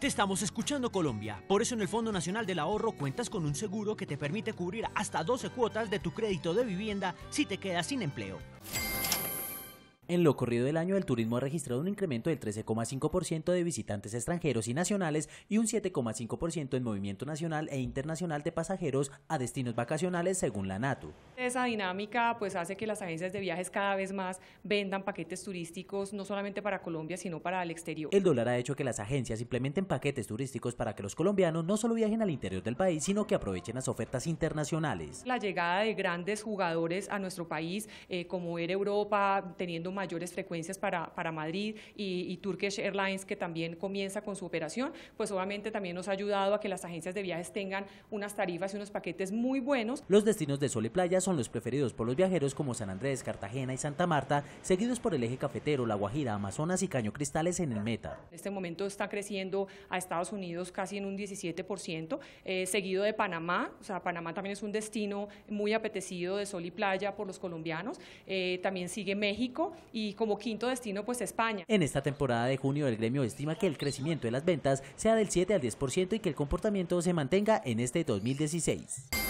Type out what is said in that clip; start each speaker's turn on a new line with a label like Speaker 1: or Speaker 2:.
Speaker 1: Te estamos escuchando Colombia. Por eso en el Fondo Nacional del Ahorro cuentas con un seguro que te permite cubrir hasta 12 cuotas de tu crédito de vivienda si te quedas sin empleo. En lo corrido del año, el turismo ha registrado un incremento del 13,5% de visitantes extranjeros y nacionales y un 7,5% en movimiento nacional e internacional de pasajeros a destinos vacacionales, según la NATO.
Speaker 2: Esa dinámica pues hace que las agencias de viajes cada vez más vendan paquetes turísticos no solamente para Colombia, sino para el exterior.
Speaker 1: El dólar ha hecho que las agencias implementen paquetes turísticos para que los colombianos no solo viajen al interior del país, sino que aprovechen las ofertas internacionales.
Speaker 2: La llegada de grandes jugadores a nuestro país, eh, como era Europa, teniendo mayores frecuencias para, para Madrid y, Turkish Airlines, que también comienza con su operación, pues obviamente también nos ha ayudado a que las agencias de viajes tengan unas tarifas y unos paquetes muy buenos.
Speaker 1: Los destinos de sol y playa son los preferidos por los viajeros como San Andrés, Cartagena y Santa Marta, seguidos por el eje cafetero, La Guajira, Amazonas y Caño Cristales en el meta. En
Speaker 2: este momento está creciendo a Estados Unidos casi en un 17%, eh, seguido de Panamá, o sea, Panamá también es un destino muy apetecido de sol y playa por los colombianos, eh, también sigue México,
Speaker 1: y como quinto destino pues España. En esta temporada de junio el gremio estima que el crecimiento de las ventas sea del 7 al 10% y que el comportamiento se mantenga en este 2016.